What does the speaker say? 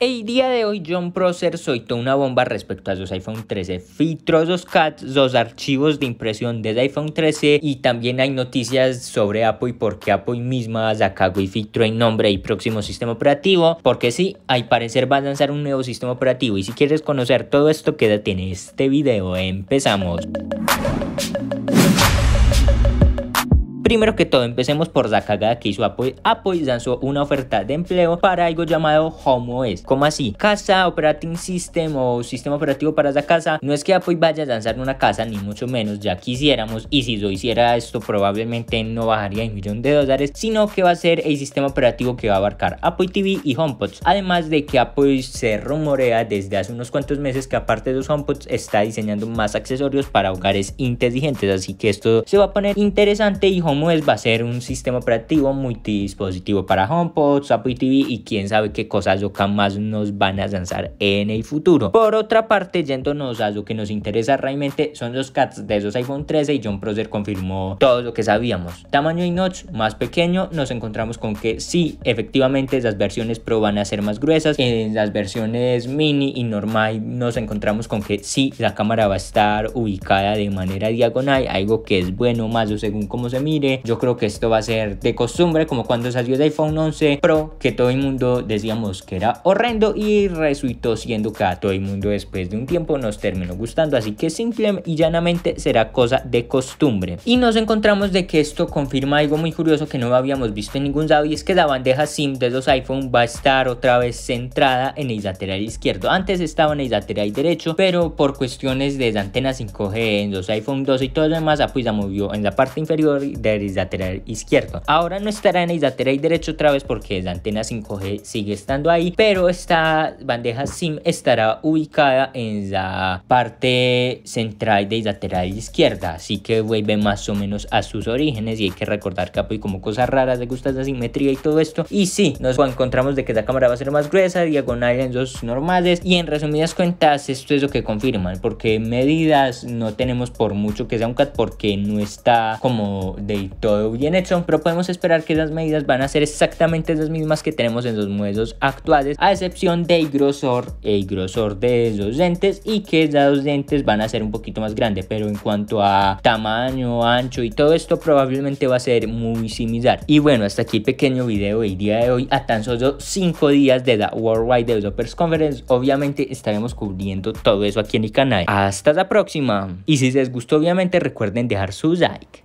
El día de hoy John Prosser soltó una bomba respecto a sus iPhone 13, filtró los CATs, los archivos de impresión del iPhone 13 y también hay noticias sobre Apple y por qué Apple misma saca y filtro en nombre y próximo sistema operativo, porque sí, al parecer va a lanzar un nuevo sistema operativo y si quieres conocer todo esto quédate en este video, empezamos. Primero que todo, empecemos por la cagada que hizo Apple. Apple lanzó una oferta de empleo para algo llamado HomeOS. ¿Cómo así? Casa Operating System o sistema operativo para la casa. No es que Apple vaya a lanzar una casa, ni mucho menos, ya hiciéramos. Y si lo hiciera esto, probablemente no bajaría un millón de dólares, sino que va a ser el sistema operativo que va a abarcar Apple TV y HomePods. Además de que Apple se rumorea desde hace unos cuantos meses que aparte de los HomePods está diseñando más accesorios para hogares inteligentes. Así que esto se va a poner interesante y HomePods va a ser un sistema operativo dispositivo para HomePod, Apple TV y quién sabe qué cosas o más nos van a lanzar en el futuro. Por otra parte, yéndonos a lo que nos interesa realmente son los cats de esos iPhone 13 y John Prosser confirmó todo lo que sabíamos. Tamaño y notch más pequeño, nos encontramos con que sí, efectivamente las versiones Pro van a ser más gruesas, en las versiones mini y normal nos encontramos con que sí, la cámara va a estar ubicada de manera diagonal, algo que es bueno más o según cómo se mire yo creo que esto va a ser de costumbre, como cuando salió el iPhone 11 Pro, que todo el mundo decíamos que era horrendo y resultó siendo que a todo el mundo después de un tiempo nos terminó gustando, así que simple y llanamente será cosa de costumbre. Y nos encontramos de que esto confirma algo muy curioso que no habíamos visto en ningún lado y es que la bandeja SIM de los iPhone va a estar otra vez centrada en el lateral izquierdo. Antes estaba en el lateral derecho, pero por cuestiones de la antena 5G en los iPhone 12 y todo lo demás, ah, pues la movió en la parte inferior de lateral lateral izquierdo. Ahora no estará en el lateral derecho otra vez porque la antena 5G sigue estando ahí, pero esta bandeja SIM estará ubicada en la parte central de lateral izquierda, así que vuelve más o menos a sus orígenes y hay que recordar que y como cosas raras le gusta la simetría y todo esto. Y sí, nos encontramos de que la cámara va a ser más gruesa, diagonal en dos normales y en resumidas cuentas esto es lo que confirman, porque medidas no tenemos por mucho que sea un cat porque no está como de todo bien hecho, pero podemos esperar que las medidas van a ser exactamente las mismas que tenemos en los modelos actuales, a excepción del grosor, el grosor de los dientes y que los dientes van a ser un poquito más grandes pero en cuanto a tamaño, ancho y todo esto probablemente va a ser muy similar. Y bueno, hasta aquí pequeño video del día de hoy a tan solo 5 días de la Worldwide Developers Conference. Obviamente estaremos cubriendo todo eso aquí en el canal. Hasta la próxima. Y si les gustó obviamente recuerden dejar su like.